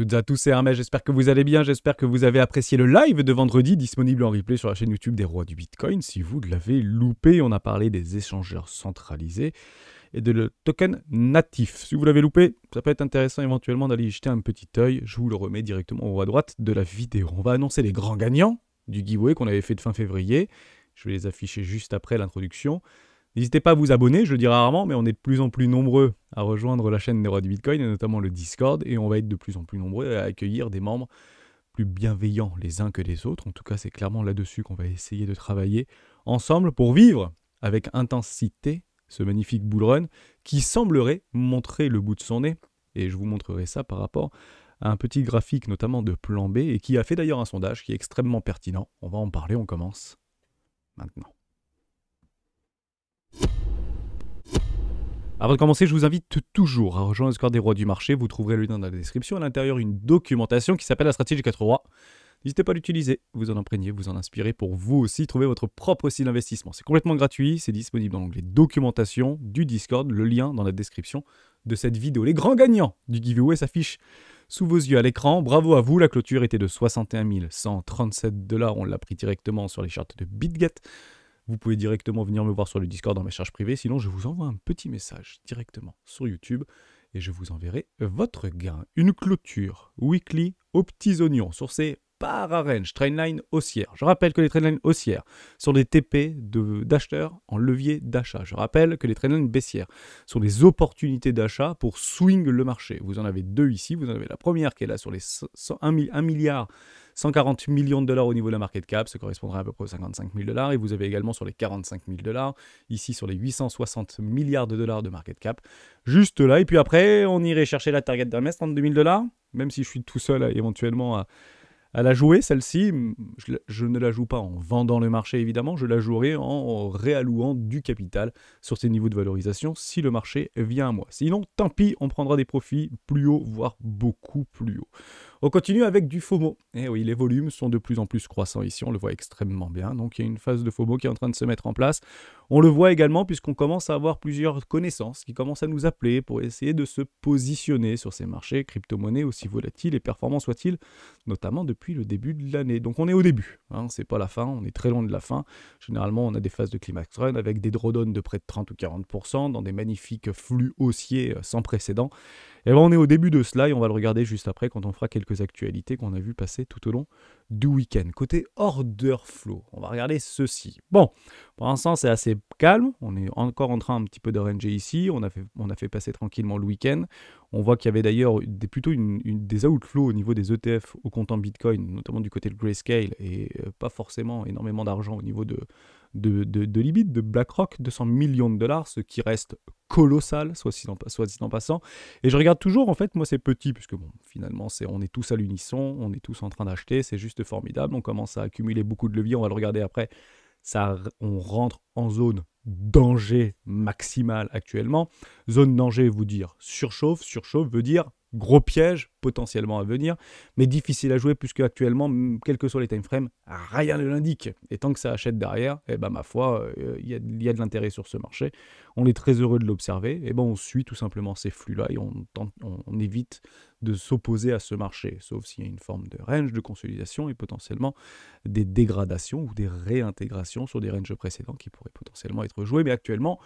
toutes et à tous, c'est Hermès, j'espère que vous allez bien, j'espère que vous avez apprécié le live de vendredi, disponible en replay sur la chaîne YouTube des rois du Bitcoin. Si vous l'avez loupé, on a parlé des échangeurs centralisés et de le token natif. Si vous l'avez loupé, ça peut être intéressant éventuellement d'aller jeter un petit oeil. Je vous le remets directement en haut à droite de la vidéo. On va annoncer les grands gagnants du giveaway qu'on avait fait de fin février. Je vais les afficher juste après l'introduction. N'hésitez pas à vous abonner, je le dis rarement, mais on est de plus en plus nombreux à rejoindre la chaîne des rois du Bitcoin, et notamment le Discord, et on va être de plus en plus nombreux à accueillir des membres plus bienveillants les uns que les autres. En tout cas, c'est clairement là-dessus qu'on va essayer de travailler ensemble pour vivre avec intensité ce magnifique bull run qui semblerait montrer le bout de son nez, et je vous montrerai ça par rapport à un petit graphique notamment de plan B, et qui a fait d'ailleurs un sondage qui est extrêmement pertinent. On va en parler, on commence maintenant. Avant de commencer, je vous invite toujours à rejoindre le score des rois du marché. Vous trouverez le lien dans la description. À l'intérieur, une documentation qui s'appelle la stratégie 4 rois. N'hésitez pas à l'utiliser, vous en imprégnez, vous en inspirez pour vous aussi trouver votre propre style d'investissement. C'est complètement gratuit, c'est disponible dans l'onglet documentation du Discord, le lien dans la description de cette vidéo. Les grands gagnants du giveaway s'affichent sous vos yeux à l'écran. Bravo à vous, la clôture était de 61 137 dollars, on l'a pris directement sur les chartes de BitGet vous pouvez directement venir me voir sur le Discord dans mes charges privées. Sinon, je vous envoie un petit message directement sur YouTube et je vous enverrai votre gain. Une clôture weekly aux petits oignons sur ces par range, trainline haussière. Je rappelle que les lines haussières sont des TP d'acheteurs en levier d'achat. Je rappelle que les lines baissières sont des opportunités d'achat pour swing le marché. Vous en avez deux ici. Vous en avez la première qui est là sur les 1 milliard 140 millions de dollars au niveau de la market cap, ce correspondrait à peu près aux 55 000 dollars. Et vous avez également sur les 45 000 dollars, ici sur les 860 milliards de dollars de market cap, juste là. Et puis après, on irait chercher la target d'Hermès, 32 000 dollars, même si je suis tout seul éventuellement à à la jouer, celle-ci. Je, ne la joue pas en vendant le marché, évidemment, je la jouerai en réallouant du capital sur ces niveaux de valorisation si le marché vient à moi. Sinon, tant pis, on prendra des profits plus haut, voire beaucoup plus haut. On continue avec du FOMO. Et eh oui, les volumes sont de plus en plus croissants ici, on le voit extrêmement bien. Donc il y a une phase de FOMO qui est en train de se mettre en place. On le voit également puisqu'on commence à avoir plusieurs connaissances qui commencent à nous appeler pour essayer de se positionner sur ces marchés crypto-monnaies aussi volatiles et performants soient-ils, notamment depuis le début de l'année. Donc on est au début, hein, c'est pas la fin, on est très loin de la fin. Généralement, on a des phases de climax run avec des drawdowns de près de 30 ou 40% dans des magnifiques flux haussiers euh, sans précédent. Et ben on est au début de cela et on va le regarder juste après quand on fera quelques actualités qu'on a vu passer tout au long du week-end. Côté order flow, on va regarder ceci. Bon, pour l'instant, c'est assez calme. On est encore en train un petit peu de d'oranger ici. On a, fait, on a fait passer tranquillement le week-end. On voit qu'il y avait d'ailleurs des, plutôt une, des outflows au niveau des ETF au comptant Bitcoin, notamment du côté de Grayscale, et euh, pas forcément énormément d'argent au niveau de, de, de, de Libid, de BlackRock, 200 millions de dollars, ce qui reste colossal, soit, en, soit dit en passant. Et je regarde toujours, en fait, moi c'est petit, puisque bon, finalement, c'est, on est tous à l'unisson, on est tous en train d'acheter, c'est juste formidable, on commence à accumuler beaucoup de leviers, on va le regarder après. Ça, on rentre en zone danger maximale actuellement. Zone danger, vous dire surchauffe, surchauffe veut dire gros piège potentiellement à venir, mais difficile à jouer puisque actuellement, quels que soient les timeframes, rien ne l'indique. Et tant que ça achète derrière, et eh ben ma foi, il euh, y, a de l'intérêt sur ce marché. On est très heureux de l'observer. Et eh ben on suit tout simplement ces flux-là et on, on, évite de s'opposer à ce marché, sauf s'il y a une forme de range de consolidation et potentiellement des dégradations ou des réintégrations sur des ranges précédents qui pourraient potentiellement être jouées. Mais actuellement,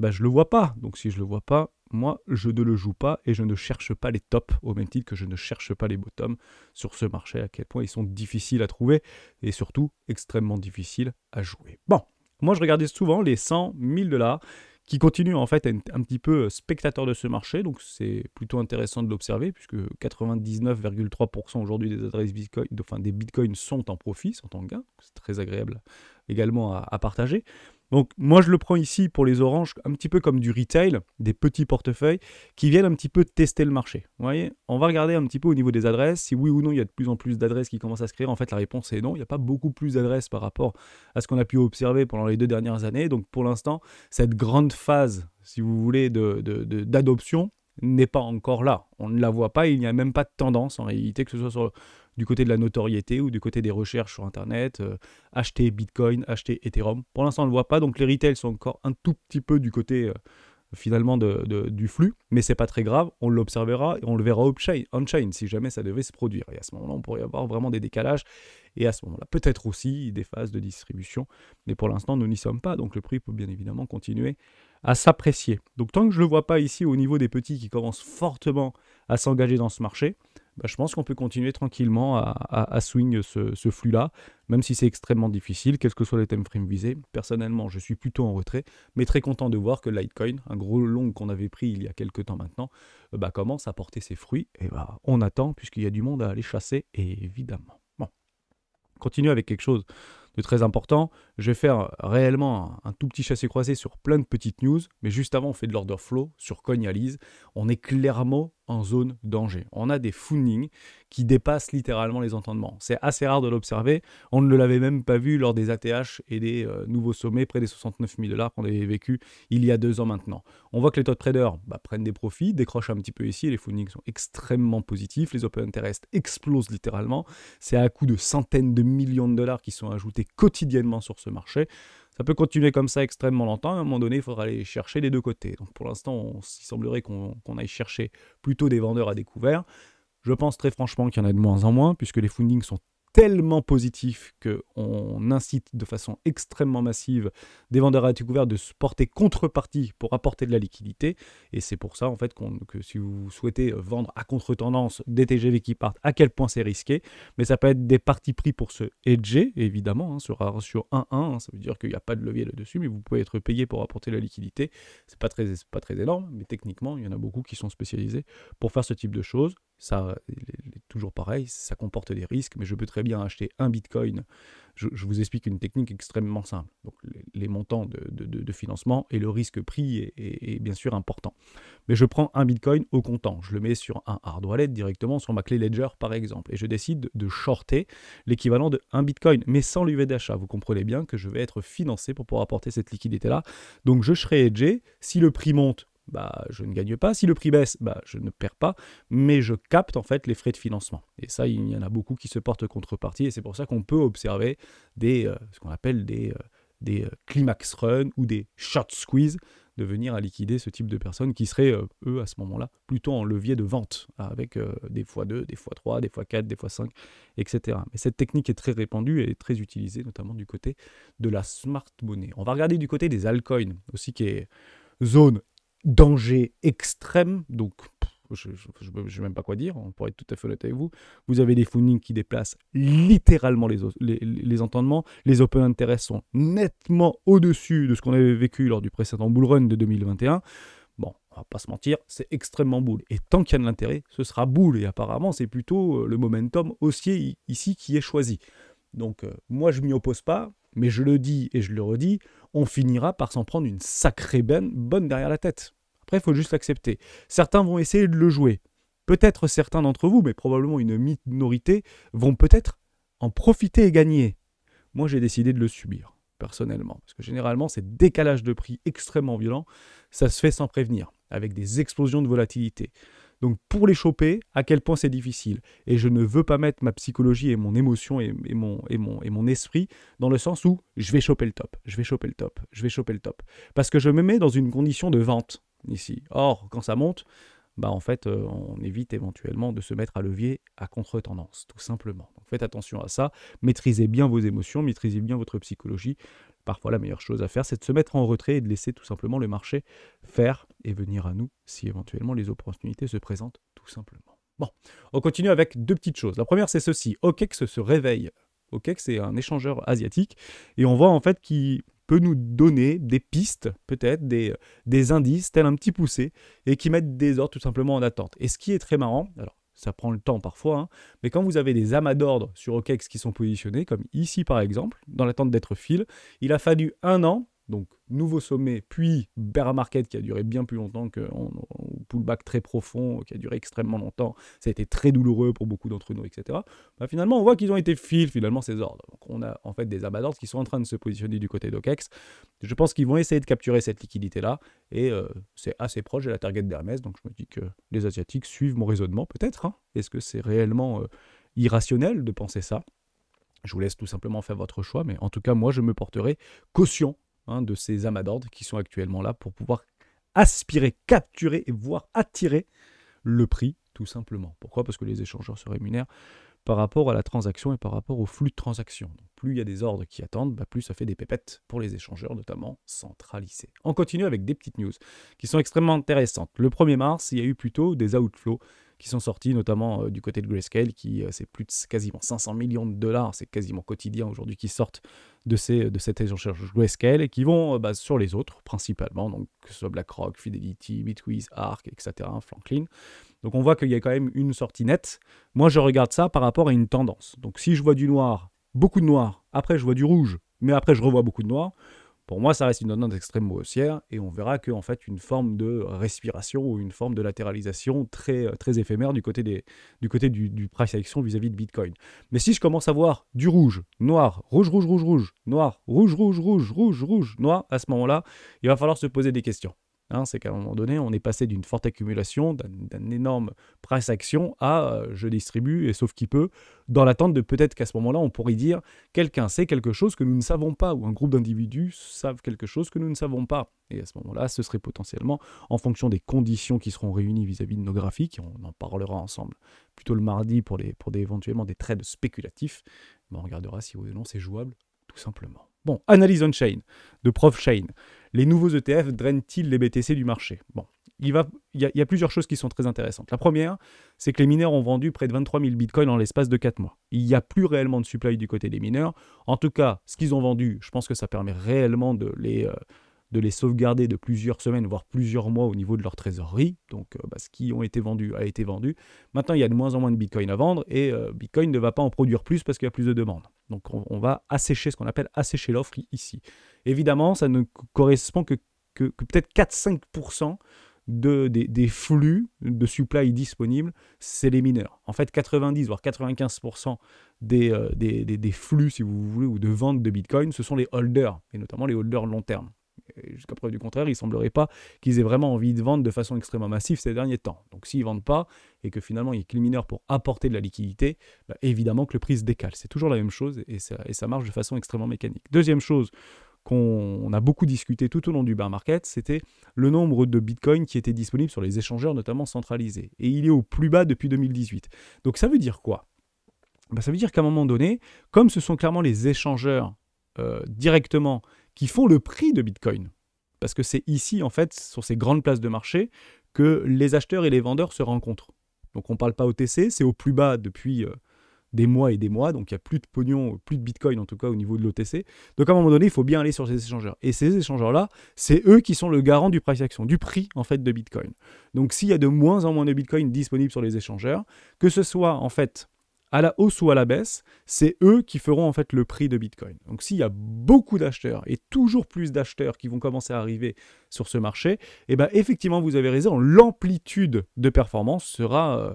bah, je le vois pas. Donc si je le vois pas, moi, je ne le joue pas et je ne cherche pas les tops, au même titre que je ne cherche pas les bottoms sur ce marché, à quel point ils sont difficiles à trouver et surtout extrêmement difficiles à jouer. Bon, moi je regardais souvent les 100 000 dollars qui continuent en fait à être un petit peu euh, spectateur de ce marché, donc c'est plutôt intéressant de l'observer puisque 99,3% aujourd'hui des adresses Bitcoin, enfin des Bitcoins sont en profit, sont en gain, c'est très agréable également à partager. Donc moi je le prends ici pour les oranges, un petit peu comme du retail, des petits portefeuilles qui viennent un petit peu tester le marché. Vous voyez, on va regarder un petit peu au niveau des adresses, si oui ou non il y a de plus en plus d'adresses qui commencent à se créer. En fait la réponse est non, il n'y a pas beaucoup plus d'adresses par rapport à ce qu'on a pu observer pendant les deux dernières années. Donc pour l'instant, cette grande phase, si vous voulez, d'adoption de, n'est pas encore là. On ne la voit pas, il n'y a même pas de tendance en réalité, que ce soit sur du côté de la notoriété ou du côté des recherches sur Internet, euh, acheter Bitcoin, acheter Ethereum. Pour l'instant, on ne le voit pas, donc les retails sont encore un tout petit peu du côté euh, finalement du flux, mais c'est pas très grave, on l'observera et on le verra on-chain si jamais ça devait se produire. Et à ce moment-là, on pourrait avoir vraiment des décalages et à ce moment-là, peut-être aussi des phases de distribution, mais pour l'instant, nous n'y sommes pas, donc le prix peut bien évidemment continuer à s'apprécier. Donc tant que je ne le vois pas ici au niveau des petits qui commencent fortement à s'engager dans ce marché, bah, je pense qu'on peut continuer tranquillement à, swing ce, flux-là, même si c'est extrêmement difficile, quels que soient les time frames visés. Personnellement, je suis plutôt en retrait, mais très content de voir que Litecoin, un gros long qu'on avait pris il y a quelques temps maintenant, euh, bah, commence à porter ses fruits. Et bah, on attend, puisqu'il y a du monde à aller chasser, évidemment. Bon, continue avec quelque chose de très important. Je vais faire réellement un tout petit chassé-croisé sur plein de petites news, mais juste avant, on fait de l'order flow sur Cognalise. On est clairement en zone danger. On a des funding qui dépassent littéralement les entendements. C'est assez rare de l'observer. On ne l'avait même pas vu lors des ATH et des euh, nouveaux sommets près des 69 000 dollars qu'on avait vécu il y a deux ans maintenant. On voit que les top traders bah, prennent des profits, décrochent un petit peu ici. Les funding sont extrêmement positifs. Les open interest explosent littéralement. C'est à coup de centaines de millions de dollars qui sont ajoutés quotidiennement sur ce marché. Ça peut continuer comme ça extrêmement longtemps. À un moment donné, il faudra aller chercher des deux côtés. Donc pour l'instant, il semblerait qu'on aille chercher plutôt des vendeurs à découvert. Je pense très franchement qu'il y en a de moins en moins, puisque les fundings sont tellement positif qu'on incite de façon extrêmement massive des vendeurs à découvert de se porter contrepartie pour apporter de la liquidité. Et c'est pour ça, en fait, que si vous souhaitez vendre à contre-tendance des TGV qui partent, à quel point c'est risqué. Mais ça peut être des parties pris pour se hedger, évidemment, hein, sur un 1-1. Hein. ça veut dire qu'il n'y a pas de levier là-dessus, mais vous pouvez être payé pour apporter la liquidité. C'est pas très, pas très énorme, mais techniquement, il y en a beaucoup qui sont spécialisés pour faire ce type de choses ça, est toujours pareil, ça comporte des risques, mais je peux très bien acheter un bitcoin. Je, vous explique une technique extrêmement simple. Donc, les, montants de, financement et le risque pris est, bien sûr important. Mais je prends un bitcoin au comptant. Je le mets sur un hard wallet directement, sur ma clé Ledger par exemple. Et je décide de shorter l'équivalent de un bitcoin, mais sans l'UV d'achat. Vous comprenez bien que je vais être financé pour pouvoir apporter cette liquidité-là. Donc, je serai hedgé. Si le prix monte, bah, je ne gagne pas. Si le prix baisse, bah, je ne perds pas, mais je capte en fait les frais de financement. Et ça, il y en a beaucoup qui se portent contrepartie, et c'est pour ça qu'on peut observer des, euh, ce qu'on appelle des, euh, des euh, climax run ou des short squeeze, de venir à liquider ce type de personnes qui seraient, eux, à ce moment-là, plutôt en levier de vente, avec des fois 2 des fois 3 des fois 4 des fois 5 etc. Mais cette technique est très répandue et très utilisée, notamment du côté de la smart money. On va regarder du côté des altcoins aussi, qui est zone danger extrême, donc je ne sais même pas quoi dire, on hein, pourrait être tout à fait honnête avec vous. Vous avez des funding qui déplacent littéralement les, les, entendements. Les open interest sont nettement au-dessus de ce qu'on avait vécu lors du précédent bull run de 2021. Bon, on va pas se mentir, c'est extrêmement boule. Et tant qu'il y a de l'intérêt, ce sera boule. Et apparemment, c'est plutôt euh, le momentum haussier ici qui est choisi. Donc, euh, moi, je m'y oppose pas, mais je le dis et je le redis on finira par s'en prendre une sacrée ben-, bonne derrière la tête. Après, il faut juste l'accepter. Certains vont essayer de le jouer. Peut-être certains d'entre vous, mais probablement une minorité, vont peut-être en profiter et gagner. Moi, j'ai décidé de le subir, personnellement. Parce que généralement, ces décalages de prix extrêmement violents, ça se fait sans prévenir, avec des explosions de volatilité. Donc pour les choper, à quel point c'est difficile. Et je ne veux pas mettre ma psychologie et mon émotion et, mon, et, mon, et mon esprit dans le sens où je vais choper le top, je vais choper le top, je vais choper le top. Parce que je me mets dans une condition de vente ici. Or, quand ça monte, bah, en fait, euh, on évite éventuellement de se mettre à levier à contre-tendance, tout simplement. Donc faites attention à ça, maîtrisez bien vos émotions, maîtrisez bien votre psychologie. Parfois, la meilleure chose à faire, c'est de se mettre en retrait et de laisser tout simplement le marché faire et venir à nous si éventuellement les opportunités se présentent, tout simplement. Bon, on continue avec deux petites choses. La première, c'est ceci. OKEX se réveille. OKEX est un échangeur asiatique et on voit en fait qu'il peut nous donner des pistes, peut-être des, euh, des indices, tel un petit poussé, et qui mettent des ordres tout simplement en attente. Et ce qui est très marrant, alors ça prend le temps parfois, hein, mais quand vous avez des amas d'ordres sur OKEX qui sont positionnés, comme ici par exemple, dans l'attente d'être fil, il a fallu un an donc, nouveau sommet, puis bear market qui a duré bien plus longtemps que pullback très profond qui a duré extrêmement longtemps. Ça a été très douloureux pour beaucoup d'entre nous, etc. Bah, finalement, on voit qu'ils ont été fil, finalement, ces ordres. on a en fait des abats d'ordres qui sont en train de se positionner du côté d'OKEX. Je pense qu'ils vont essayer de capturer cette liquidité-là et euh, c'est assez proche de la target d'Hermès. Donc, je me dis que les Asiatiques suivent mon raisonnement, peut-être. Hein. Est-ce que c'est réellement euh, irrationnel de penser ça je vous laisse tout simplement faire votre choix, mais en tout cas, moi, je me porterai caution Hein, de ces amas d'ordres qui sont actuellement là pour pouvoir aspirer, capturer et voire attirer le prix, tout simplement. Pourquoi Parce que les échangeurs se rémunèrent par rapport à la transaction et par rapport au flux de transactions. Donc, plus il y a des ordres qui attendent, bah, plus ça fait des pépettes pour les échangeurs, notamment centralisés. On continue avec des petites news qui sont extrêmement intéressantes. Le 1er mars, il y a eu plutôt des outflows qui sont sortis, notamment euh, du côté de Grayscale, qui euh, c'est plus de quasiment 500 millions de dollars, c'est quasiment quotidien aujourd'hui, qui sortent de, ces, de cette recherche Grayscale et qui vont euh, bah, sur les autres principalement, donc que ce soit BlackRock, Fidelity, Bitwiz, Arc, etc., Franklin. Donc on voit qu'il y a quand même une sortie nette. Moi je regarde ça par rapport à une tendance. Donc si je vois du noir, beaucoup de noir, après je vois du rouge, mais après je revois beaucoup de noir, pour moi, ça reste une donnante extrêmement haussière et on verra qu'en fait, une forme de respiration ou une forme de latéralisation très, euh, très éphémère du côté, du, côté du, action vis à -vis de Bitcoin. Mais si je commence à voir du rouge, noir, rouge, rouge, rouge, rouge, noir, rouge, rouge, rouge, rouge, rouge, noir, à ce moment-là, il va falloir se poser des questions. Hein, c'est qu'à un moment donné, on est passé d'une forte accumulation, d'un énorme presse action à euh, je distribue et sauf qui peut, dans l'attente de peut-être qu'à ce moment-là, on pourrait dire quelqu'un sait quelque chose que nous ne savons pas ou un groupe d'individus savent quelque chose que nous ne savons pas. Et à ce moment-là, ce serait potentiellement en fonction des conditions qui seront réunies vis-à-vis de nos graphiques, on en parlera ensemble plutôt le mardi pour, les, pour des, éventuellement des trades spéculatifs. mais on regardera si ou non c'est jouable, tout simplement. Bon, analyse on-chain, de prof-chain. Les nouveaux ETF drainent-ils les BTC du marché Bon, il va, y, a, y plusieurs choses qui sont très intéressantes. La première, c'est que les mineurs ont vendu près de 23 000 bitcoins en l'espace de 4 mois. Il n'y a plus réellement de supply du côté des mineurs. En tout cas, ce qu'ils ont vendu, je pense que ça permet réellement de les, euh, de les sauvegarder de plusieurs semaines, voire plusieurs mois au niveau de leur trésorerie. Donc, euh, bah, ce qui ont été vendus a été vendu. Maintenant, il y a de moins en moins de bitcoins à vendre et euh, bitcoin ne va pas en produire plus parce qu'il y a plus de demandes. Donc on, va assécher ce qu'on appelle assécher l'offre ici. Évidemment, ça ne correspond que, peut-être 4-5% de, des, flux de supply disponibles, c'est les mineurs. En fait, 90 voire 95% euh, des, des, flux, si vous voulez, ou de vente de Bitcoin, ce sont les holders, et notamment les holders long terme jusqu'à preuve du contraire, il semblerait pas qu'ils aient vraiment envie de vendre de façon extrêmement massive ces derniers temps. Donc s'ils vendent pas et que finalement il y a que les mineurs pour apporter de la liquidité, bah, évidemment que le prix se décale. C'est toujours la même chose et ça, marche de façon extrêmement mécanique. Deuxième chose qu'on a beaucoup discuté tout au long du bear market, c'était le nombre de bitcoins qui étaient disponibles sur les échangeurs, notamment centralisés. Et il est au plus bas depuis 2018. Donc ça veut dire quoi bah, Ça veut dire qu'à un moment donné, comme ce sont clairement les échangeurs euh, directement qui font le prix de Bitcoin. Parce que c'est ici, en fait, sur ces grandes places de marché, que les acheteurs et les vendeurs se rencontrent. Donc on ne parle pas OTC, c'est au plus bas depuis euh, des mois et des mois, donc il n'y a plus de pognon, plus de Bitcoin en tout cas au niveau de l'OTC. Donc à un moment donné, il faut bien aller sur ces échangeurs. Et ces échangeurs-là, c'est eux qui sont le garant du price action, du prix en fait de Bitcoin. Donc s'il y a de moins en moins de Bitcoin disponible sur les échangeurs, que ce soit en fait à la hausse ou à la baisse, c'est eux qui feront en fait le prix de Bitcoin. Donc s'il y a beaucoup d'acheteurs et toujours plus d'acheteurs qui vont commencer à arriver sur ce marché, eh ben effectivement vous avez raison, l'amplitude de performance sera euh,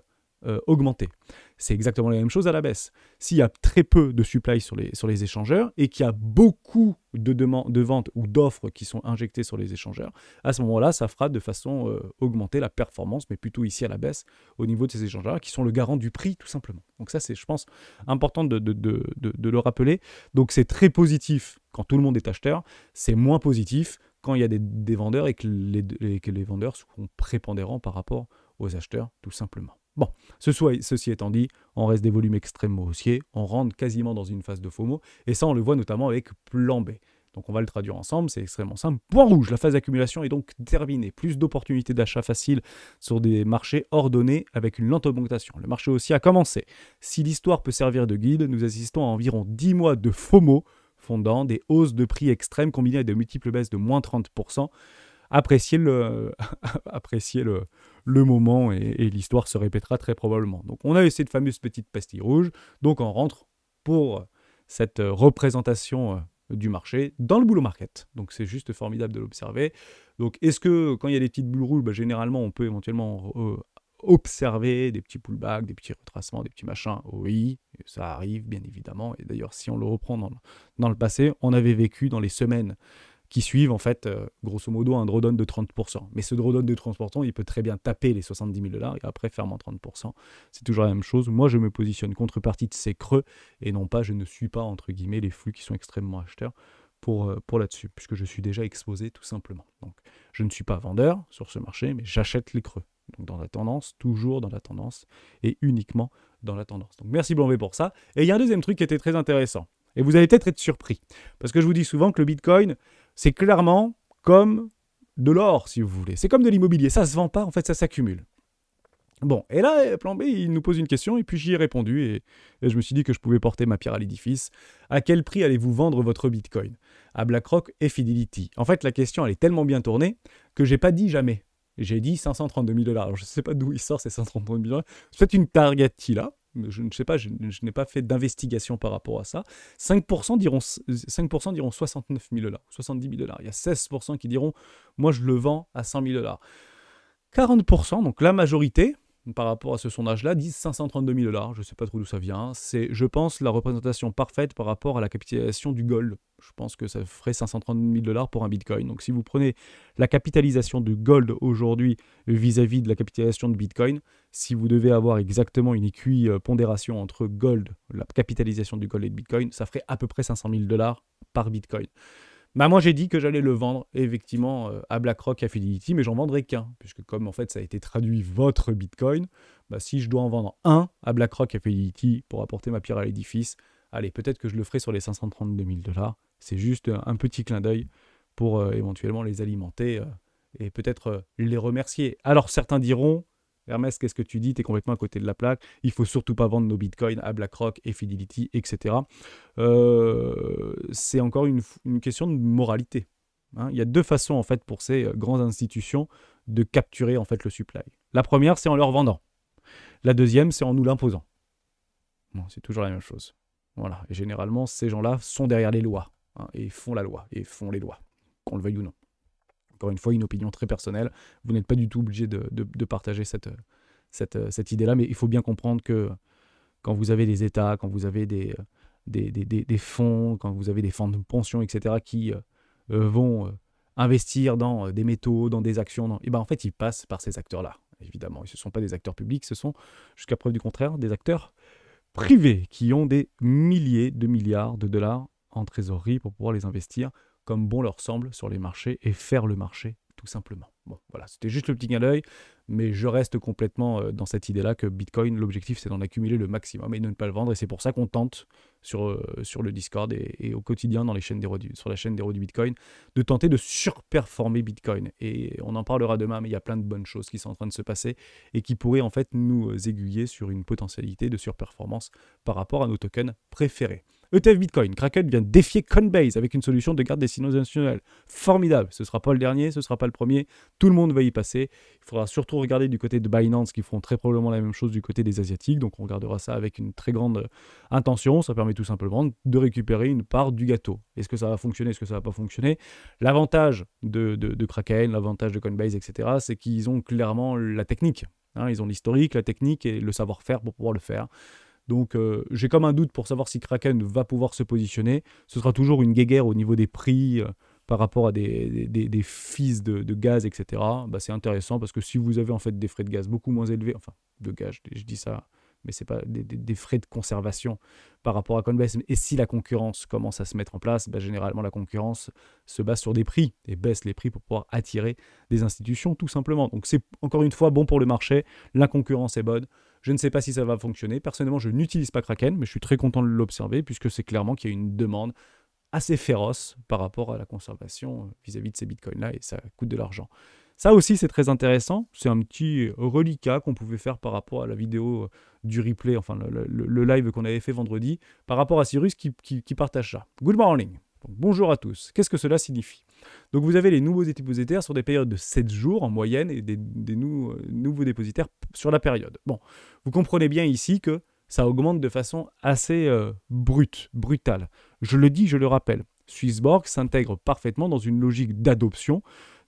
euh, augmentée c'est exactement la même chose à la baisse. S'il y a très peu de supply sur les, échangeurs et qu'il y a beaucoup de, de ventes ou d'offres qui sont injectées sur les échangeurs, à ce moment-là, ça fera de façon euh, augmenter la performance, mais plutôt ici à la baisse au niveau de ces échangeurs qui sont le garant du prix tout simplement. Donc ça, c'est, je pense, important de, le rappeler. Donc c'est très positif quand tout le monde est acheteur, c'est moins positif quand il y a des, vendeurs et que les, et que les vendeurs sont prépondérants par rapport aux acheteurs tout simplement. Bon, ce soit, ceci étant dit, on reste des volumes extrêmement haussiers, on rentre quasiment dans une phase de FOMO, et ça on le voit notamment avec plan B. Donc on va le traduire ensemble, c'est extrêmement simple. Point rouge, la phase d'accumulation est donc terminée. Plus d'opportunités d'achat faciles sur des marchés ordonnés avec une lente augmentation. Le marché aussi a commencé. Si l'histoire peut servir de guide, nous assistons à environ 10 mois de FOMO fondant, des hausses de prix extrêmes combinées à de multiples baisses de moins 30%. apprécier le, le, le moment et, l'histoire se répétera très probablement. Donc on a eu cette fameuse petite pastille rouge, donc on rentre pour cette représentation euh, du marché dans le boulot market. Donc c'est juste formidable de l'observer. Donc est-ce que quand il y a des petites boules rouges, bah, généralement on peut éventuellement euh, observer des petits pullbacks, des petits retracements, des petits machins. Oui, ça arrive bien évidemment. Et d'ailleurs si on le reprend dans le passé, on avait vécu dans les semaines qui suivent en fait, euh, grosso modo, un drawdown de 30%. Mais ce drawdown de transportant, il peut très bien taper les 70 000 dollars et après faire en 30%. C'est toujours la même chose. Moi, je me positionne contrepartie de ces creux et non pas, je ne suis pas, entre guillemets, les flux qui sont extrêmement acheteurs pour, euh, pour là-dessus, puisque je suis déjà exposé tout simplement. Donc, je ne suis pas vendeur sur ce marché, mais j'achète les creux. Donc, dans la tendance, toujours dans la tendance et uniquement dans la tendance. Donc, merci Blanvé pour ça. Et il y a un deuxième truc qui était très intéressant. Et vous allez peut-être être surpris. Parce que je vous dis souvent que le Bitcoin, c'est clairement comme de l'or, si vous voulez. C'est comme de l'immobilier. Ça ne se vend pas, en fait, ça s'accumule. Bon, et là, eh, plan B, il nous pose une question, et puis j'y ai répondu, et, je me suis dit que je pouvais porter ma pierre à l'édifice. À quel prix allez-vous vendre votre Bitcoin À BlackRock et Fidelity. En fait, la question, elle est tellement bien tournée que j'ai pas dit jamais. J'ai dit 532 000 dollars. Alors, je ne sais pas d'où il sort ces 532 000 dollars. C'est une target là, je ne sais pas, je, n'ai pas fait d'investigation par rapport à ça. 5% diront, 5 diront 69 000 dollars, 70 000 dollars. Il y a 16% qui diront, moi je le vends à 100 000 dollars. 40%, donc la majorité par rapport à ce sondage-là, disent 532 000 dollars. Je ne sais pas trop d'où ça vient. C'est, je pense, la représentation parfaite par rapport à la capitalisation du gold. Je pense que ça ferait 530 000 dollars pour un bitcoin. Donc si vous prenez la capitalisation du gold aujourd'hui vis-à-vis de la capitalisation de bitcoin, si vous devez avoir exactement une écuille euh, pondération entre gold, la capitalisation du gold et de Bitcoin, ça ferait à peu près 500 000 dollars par Bitcoin. Bah, moi j'ai dit que j'allais le vendre effectivement euh, à BlackRock, à Fidelity, mais j'en vendrai qu'un, puisque comme en fait ça a été traduit votre Bitcoin, bah, si je dois en vendre un à BlackRock, à Fidelity pour apporter ma pierre à l'édifice, allez peut-être que je le ferai sur les 532 000 dollars. C'est juste euh, un petit clin d'œil pour éventuellement les alimenter et peut-être les remercier. Alors certains diront, Hermès, qu'est-ce que tu dis T'es complètement à côté de la plaque. Il faut surtout pas vendre nos bitcoins à BlackRock et Fidelity, etc. Euh, c'est encore une, question de moralité. Hein. Il y a deux façons en fait pour ces euh, grandes institutions de capturer en fait le supply. La première, c'est en leur vendant. La deuxième, c'est en nous l'imposant. c'est toujours la même chose. Voilà. Et généralement, ces gens-là sont derrière les lois hein, et font la loi et font les lois, qu'on le veuille ou non encore une fois, une opinion très personnelle. Vous n'êtes pas du tout obligé de, partager cette, cette, idée-là, mais il faut bien comprendre que quand vous avez des États, quand vous avez des, des, fonds, quand vous avez des fonds de pension, etc., qui euh, euh, vont euh, investir dans des métaux, dans des actions, et eh ben en fait, ils passent par ces acteurs-là, évidemment. ce ne sont pas des acteurs publics, ce sont, jusqu'à preuve du contraire, des acteurs privés qui ont des milliers de milliards de dollars en trésorerie pour pouvoir les investir comme bon leur semble sur les marchés et faire le marché, tout simplement. Bon, voilà, c'était juste le petit gain d'œil, mais je reste complètement euh, dans cette idée-là que Bitcoin, l'objectif, c'est d'en accumuler le maximum et de ne pas le vendre. Et c'est pour ça qu'on tente sur, euh, sur le Discord et, au quotidien dans les chaînes des sur la chaîne des du Bitcoin de tenter de surperformer Bitcoin. Et on en parlera demain, mais il y a plein de bonnes choses qui sont en train de se passer et qui pourraient en fait nous euh, aiguiller sur une potentialité de surperformance par rapport à nos tokens préférés. ETF Bitcoin, Kraken vient défier Coinbase avec une solution de garde des signaux institutionnels. Formidable, ce ne sera pas le dernier, ce ne sera pas le premier. Tout le monde va y passer. Il faudra surtout regarder du côté de Binance qui feront très probablement la même chose du côté des Asiatiques. Donc on regardera ça avec une très grande intention. Ça permet tout simplement de récupérer une part du gâteau. Est-ce que ça va fonctionner Est-ce que ça va pas fonctionner L'avantage de, de, Kraken, l'avantage de Coinbase, etc., c'est qu'ils ont clairement la technique. Hein. ils ont l'historique, la technique et le savoir-faire pour pouvoir le faire. Donc euh, j'ai comme un doute pour savoir si Kraken va pouvoir se positionner. Ce sera toujours une guéguerre au niveau des prix. Euh, par rapport à des, des, fils de, gaz, etc., bah, c'est intéressant parce que si vous avez en fait des frais de gaz beaucoup moins élevés, enfin de gaz, je, dis ça, mais c'est pas des, frais de conservation par rapport à Coinbase. Et si la concurrence commence à se mettre en place, bah, généralement la concurrence se base sur des prix et baisse les prix pour pouvoir attirer des institutions tout simplement. Donc c'est encore une fois bon pour le marché, la concurrence est bonne. Je ne sais pas si ça va fonctionner. Personnellement, je n'utilise pas Kraken, mais je suis très content de l'observer puisque c'est clairement qu'il y a une demande assez féroce par rapport à la conservation euh, vis-à-vis de ces bitcoins-là et ça coûte de l'argent. Ça aussi, c'est très intéressant. C'est un petit euh, reliquat qu'on pouvait faire par rapport à la vidéo euh, du replay, enfin le, live qu'on avait fait vendredi, par rapport à Cyrus qui, partage ça. Good morning. bonjour à tous. Qu'est-ce que cela signifie Donc, vous avez les nouveaux dépositaires sur des périodes de 7 jours en moyenne et des, nouveaux dépositaires sur la période. Bon, vous comprenez bien ici que ça augmente de façon assez brute, brutale. Je le dis, je le rappelle, Swissborg s'intègre parfaitement dans une logique d'adoption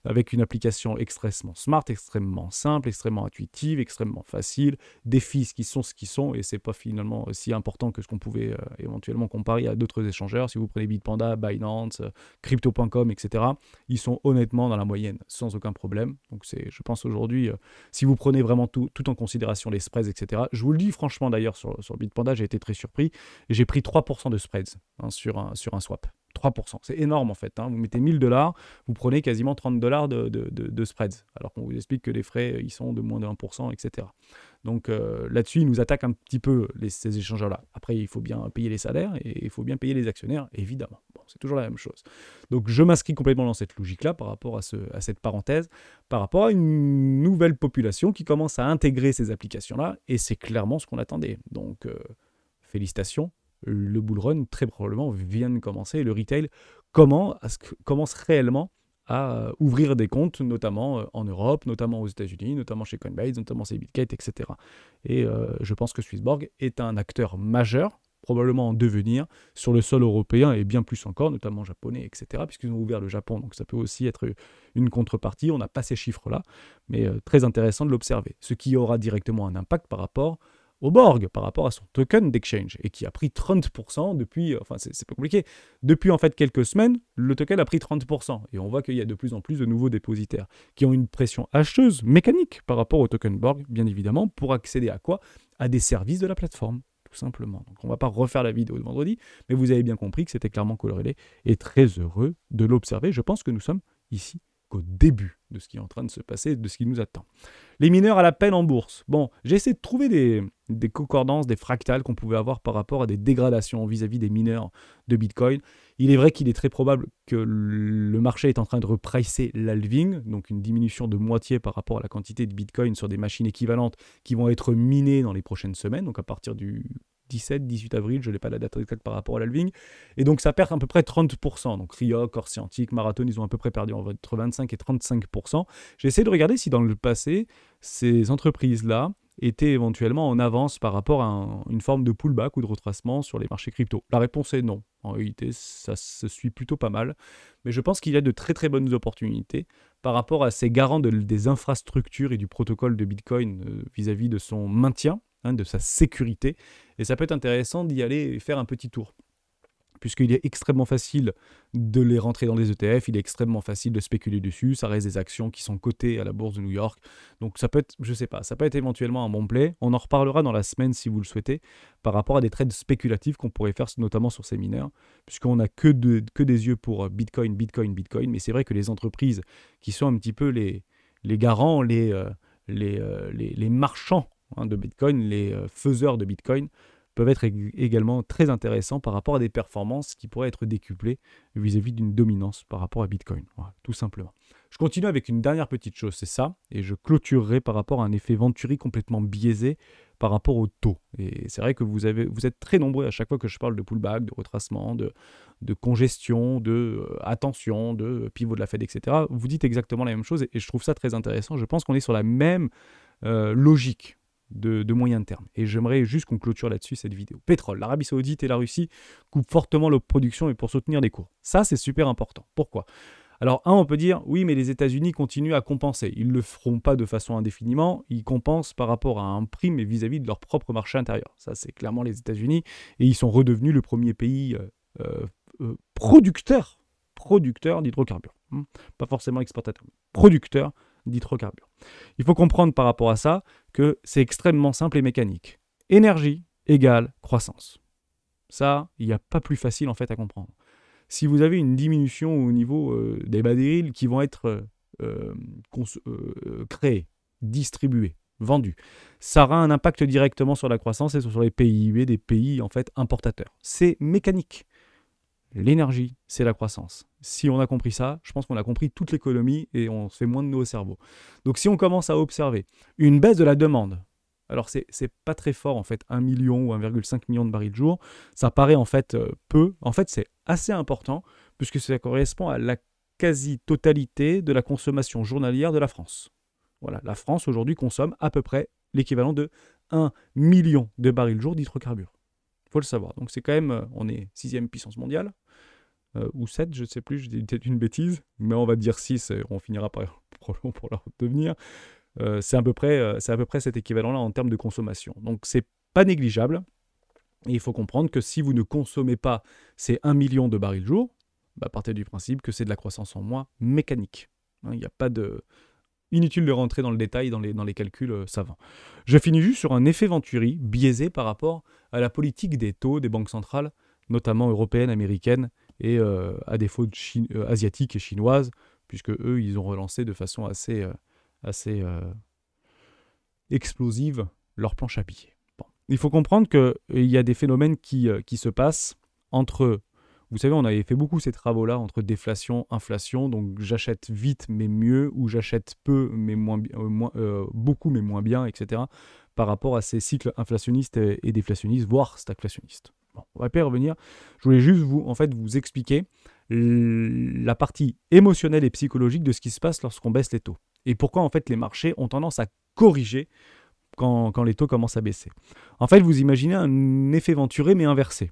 avec une application extrêmement smart, extrêmement simple, extrêmement intuitive, extrêmement facile, des fils qui sont ce qu'ils sont, et ce n'est pas finalement si important que ce qu'on pouvait euh, éventuellement comparer à d'autres échangeurs. Si vous prenez Bitpanda, Binance, euh, Crypto.com, etc., ils sont honnêtement dans la moyenne, sans aucun problème. Donc c'est, je pense aujourd'hui, euh, si vous prenez vraiment tout, en considération les spreads, etc., je vous le dis franchement d'ailleurs sur, sur Bitpanda, j'ai été très surpris, j'ai pris 3% de spreads hein, sur, sur un swap. 3%. C'est énorme en fait. Hein. Vous mettez 1000 dollars, vous prenez quasiment 30 dollars de, spreads, alors qu'on vous explique que les frais, ils sont de moins de 1%, etc. Donc euh, là-dessus, ils nous attaquent un petit peu ces échangeurs-là. Après, il faut bien payer les salaires et il faut bien payer les actionnaires, évidemment. c'est toujours la même chose. Donc je m'inscris complètement dans cette logique-là par rapport à, cette parenthèse, par rapport à une nouvelle population qui commence à intégrer ces applications-là, et c'est clairement ce qu'on attendait. Donc euh, félicitations, le bull run très probablement vient de commencer et le retail commence réellement à euh, ouvrir des comptes, notamment euh, en Europe, notamment aux États-Unis, notamment chez Coinbase, notamment chez BitGate, etc. Et euh, je pense que Swissborg est un acteur majeur, probablement en devenir, sur le sol européen et bien plus encore, notamment japonais, etc., puisqu'ils ont ouvert le Japon. Donc ça peut aussi être une contrepartie. On n'a pas ces chiffres-là, mais très intéressant de l'observer. Ce qui aura directement un impact par rapport au Borg par rapport à son token d'exchange et qui a pris 30% depuis, euh, enfin c'est pas compliqué, depuis en fait quelques semaines, le token a pris 30% et on voit qu'il y a de plus en plus de nouveaux dépositaires qui ont une pression acheteuse mécanique par rapport au token Borg, bien évidemment, pour accéder à quoi À des services de la plateforme, tout simplement. Donc on va pas refaire la vidéo de vendredi, mais vous avez bien compris que c'était clairement coloré et très heureux de l'observer. Je pense que nous sommes ici au début de ce qui est en train de se passer, de ce qui nous attend. Les mineurs à la peine en bourse. Bon, j'ai essayé de trouver des, concordances, des fractales qu'on pouvait avoir par rapport à des dégradations vis-à-vis des mineurs de Bitcoin. Il est vrai qu'il est très probable que le marché est en train de repricer l'alving, donc une diminution de moitié par rapport à la quantité de Bitcoin sur des machines équivalentes qui vont être minées dans les prochaines semaines, donc à partir du 17, 18 avril, je n'ai pas la date exacte par rapport à l'Alving. Et donc ça perd à peu près 30%. Donc Rio, Corsiantique, Marathon, ils ont à peu près perdu entre 25 et 35%. J'ai essayé de regarder si dans le passé, ces entreprises-là étaient éventuellement en avance par rapport à une forme de pullback ou de retracement sur les marchés crypto. La réponse est non. En réalité, ça se suit plutôt pas mal. Mais je pense qu'il y a de très très bonnes opportunités par rapport à ces garants des infrastructures et du protocole de Bitcoin vis à -vis de son maintien Hein, de sa sécurité. Et ça peut être intéressant d'y aller faire un petit tour puisqu'il est extrêmement facile de les rentrer dans des ETF, il est extrêmement facile de spéculer dessus, ça reste des actions qui sont cotées à la bourse de New York. Donc ça peut être, je sais pas, ça peut être éventuellement un bon play. On en reparlera dans la semaine si vous le souhaitez par rapport à des trades spéculatifs qu'on pourrait faire notamment sur ces mineurs, puisqu'on n'a que, que des yeux pour euh, Bitcoin, Bitcoin, Bitcoin, mais c'est vrai que les entreprises qui sont un petit peu les, les garants, les, euh, euh, les, les marchands Hein, de Bitcoin, les euh, faiseurs de Bitcoin peuvent être également très intéressants par rapport à des performances qui pourraient être décuplées vis-à-vis d'une dominance par rapport à Bitcoin, tout simplement. Je continue avec une dernière petite chose, c'est ça, et je clôturerai par rapport à un effet Venturi complètement biaisé par rapport au taux. Et c'est vrai que vous, avez, vous êtes très nombreux à chaque fois que je parle de pullback, de retracement, de, congestion, de euh, attention, de pivot de la Fed, etc. Vous dites exactement la même chose et, je trouve ça très intéressant. Je pense qu'on est sur la même euh, logique de, moyen terme. Et j'aimerais juste qu'on clôture là-dessus cette vidéo. Pétrole, l'Arabie Saoudite et la Russie coupent fortement leur production et pour soutenir les cours. Ça, c'est super important. Pourquoi alors, un, on peut dire, oui, mais les États-Unis continuent à compenser. Ils ne le feront pas de façon indéfiniment. Ils compensent par rapport à un prix, mais vis-à-vis de leur propre marché intérieur. Ça, c'est clairement les États-Unis. Et ils sont redevenus le premier pays euh, euh, euh, producteur, producteur d'hydrocarbures. Hmm. Pas forcément exportateur, mais producteur d'hydrocarbures. Il faut comprendre par rapport à ça que c'est extrêmement simple et mécanique. Énergie égale croissance. Ça, il n'y a pas plus facile en fait à comprendre. Si vous avez une diminution au niveau euh, des badérils qui vont être euh, euh, créés, distribués, vendus, ça aura un impact directement sur la croissance et sur les PIB des pays en fait importateurs. C'est mécanique. L'énergie, c'est la croissance. Si on a compris ça, je pense qu'on a compris toute l'économie et on se fait moins de nouveaux cerveaux. Donc si on commence à observer une baisse de la demande, alors c'est, c'est pas très fort en fait, 1 million ou 1,5 million de barils de jour, ça paraît en fait euh, peu, en fait c'est assez important puisque ça correspond à la quasi-totalité de la consommation journalière de la France. Voilà, la France aujourd'hui consomme à peu près l'équivalent de 1 million de barils jour d'hydrocarbures. Il faut le savoir. Donc c'est quand même, euh, on est sixième puissance mondiale, euh, ou 7, je ne sais plus, je dis peut-être une bêtise, mais on va dire 6, on finira par pour la redevenir. Euh, c'est à peu près, c'est à peu près cet équivalent-là en termes de consommation. Donc c'est pas négligeable. Et il faut comprendre que si vous ne consommez pas ces 1 million de barils jour, bah partez du principe que c'est de la croissance en moins mécanique. Hein, il n'y a pas de, Inutile de rentrer dans le détail, dans les, calculs euh, savants. Je finis juste sur un effet Venturi biaisé par rapport à la politique des taux des banques centrales, notamment européennes, américaines et euh, à défaut euh, asiatiques et chinoises, puisque eux, ils ont relancé de façon assez, explosive leur planche à billets. Il faut comprendre qu'il y a des phénomènes qui, qui se passent entre vous savez, on avait fait beaucoup ces travaux-là entre déflation, inflation, donc j'achète vite mais mieux, ou j'achète peu mais moins, euh, euh, beaucoup mais moins bien, etc., par rapport à ces cycles inflationnistes et, et déflationnistes, voire stagflationnistes. Bon, on va pas y revenir. Je voulais juste vous, en fait, vous expliquer la partie émotionnelle et psychologique de ce qui se passe lorsqu'on baisse les taux. Et pourquoi en fait les marchés ont tendance à corriger quand, quand les taux commencent à baisser. En fait, vous imaginez un effet venturé mais inversé.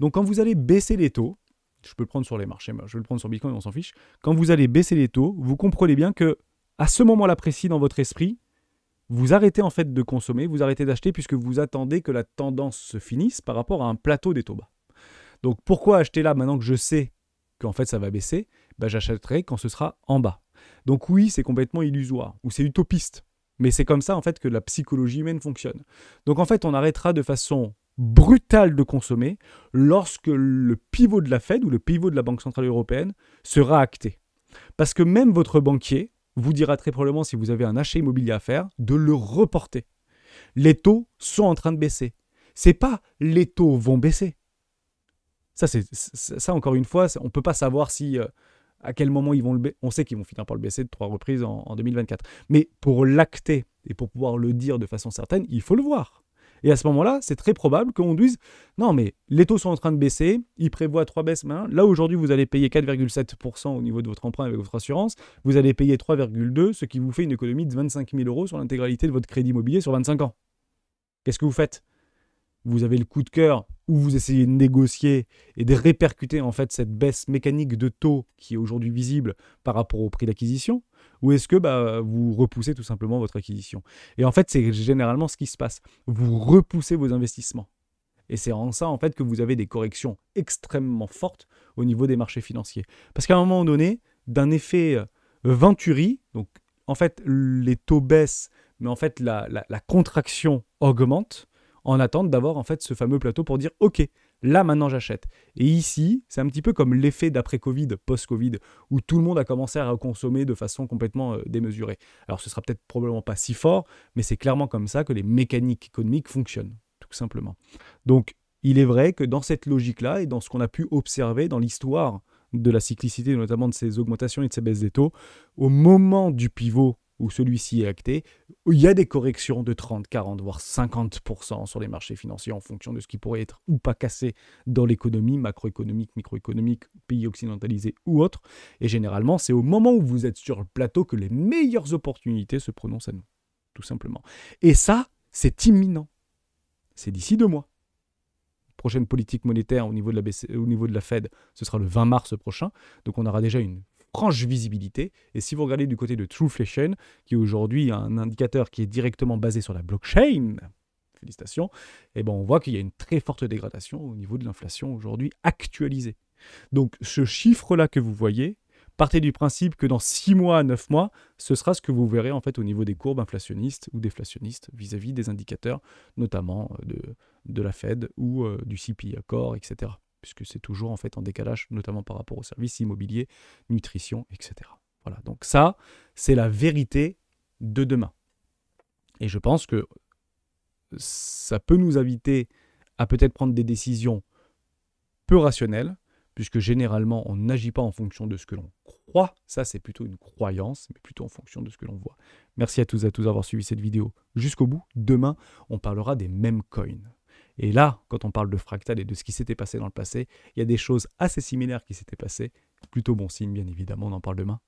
Donc quand vous allez baisser les taux, je peux le prendre sur les marchés, je vais le prendre sur Bitcoin, on s'en fiche. Quand vous allez baisser les taux, vous comprenez bien que à ce moment-là précis dans votre esprit, vous arrêtez en fait de consommer, vous arrêtez d'acheter puisque vous attendez que la tendance se finisse par rapport à un plateau des taux bas. Donc pourquoi acheter là maintenant que je sais qu'en fait ça va baisser bah, J'achèterai quand ce sera en bas. Donc oui, c'est complètement illusoire ou c'est utopiste. Mais c'est comme ça en fait que la psychologie humaine fonctionne. Donc en fait, on arrêtera de façon brutal de consommer lorsque le pivot de la Fed ou le pivot de la Banque Centrale Européenne sera acté. Parce que même votre banquier vous dira très probablement, si vous avez un achat immobilier à faire, de le reporter. Les taux sont en train de baisser. C'est pas les taux vont baisser. Ça, c'est ça encore une fois, on ne peut pas savoir si euh, à quel moment ils vont le baisser. On sait qu'ils vont finir par le baisser de trois reprises en 2024. Mais pour l'acter et pour pouvoir le dire de façon certaine, il faut le voir. Et à ce moment-là, c'est très probable qu'on dise non, mais les taux sont en train de baisser, ils prévoient trois baisses maintenant. Là, aujourd'hui, vous allez payer 4,7% au niveau de votre emprunt avec votre assurance, vous allez payer 3,2%, ce qui vous fait une économie de 25 000 euros sur l'intégralité de votre crédit immobilier sur 25 ans. Qu'est-ce que vous faites vous avez le coup de cœur où vous essayez de négocier et de répercuter en fait cette baisse mécanique de taux qui est aujourd'hui visible par rapport au prix d'acquisition ou est-ce que bah, vous repoussez tout simplement votre acquisition Et en fait, c'est généralement ce qui se passe. Vous repoussez vos investissements. Et c'est en ça en fait que vous avez des corrections extrêmement fortes au niveau des marchés financiers. Parce qu'à un moment donné, d'un effet euh, Venturi, donc en fait les taux baissent, mais en fait la contraction augmente, en attente d'avoir en fait ce fameux plateau pour dire ok, là maintenant j'achète. Et ici, c'est un petit peu comme l'effet d'après-Covid, post-Covid, où tout le monde a commencé à consommer de façon complètement euh, démesurée. Alors ce sera peut-être probablement pas si fort, mais c'est clairement comme ça que les mécaniques économiques fonctionnent, tout simplement. Donc il est vrai que dans cette logique-là et dans ce qu'on a pu observer dans l'histoire de la cyclicité, notamment de ces augmentations et de ces baisses des taux, au moment du pivot où celui-ci est acté, il y a des corrections de 30, 40, voire 50% sur les marchés financiers en fonction de ce qui pourrait être ou pas cassé dans l'économie macroéconomique, microéconomique, pays occidentalisé ou autre. Et généralement, c'est au moment où vous êtes sur le plateau que les meilleures opportunités se prononcent à nous, tout simplement. Et ça, c'est imminent. C'est d'ici deux mois prochaine politique monétaire au niveau de la, au niveau de la Fed, ce sera le 20 mars prochain. Donc on aura déjà une franche visibilité. Et si vous regardez du côté de Trueflation, qui est aujourd'hui un indicateur qui est directement basé sur la blockchain, félicitations, et eh ben, on voit qu'il y a une très forte dégradation au niveau de l'inflation aujourd'hui actualisée. Donc ce chiffre-là que vous voyez, partez du principe que dans 6 mois 9 mois, ce sera ce que vous verrez en fait au niveau des courbes inflationnistes ou déflationnistes vis-à-vis des indicateurs, notamment euh, de, de la Fed ou euh, du CPI Accord, etc puisque c'est toujours en fait en décalage, notamment par rapport aux services immobiliers, nutrition, etc. Voilà, donc ça, c'est la vérité de demain. Et je pense que ça peut nous inviter à peut-être prendre des décisions peu rationnelles, puisque généralement on n'agit pas en fonction de ce que l'on croit, ça c'est plutôt une croyance, mais plutôt en fonction de ce que l'on voit. Merci à tous et à tous d'avoir suivi cette vidéo jusqu'au bout. Demain, on parlera des mêmes coins. Et là, quand on parle de fractal et de ce qui s'était passé dans le passé, il y a des choses assez similaires qui s'étaient passées. Plutôt bon signe, bien évidemment, on en parle demain.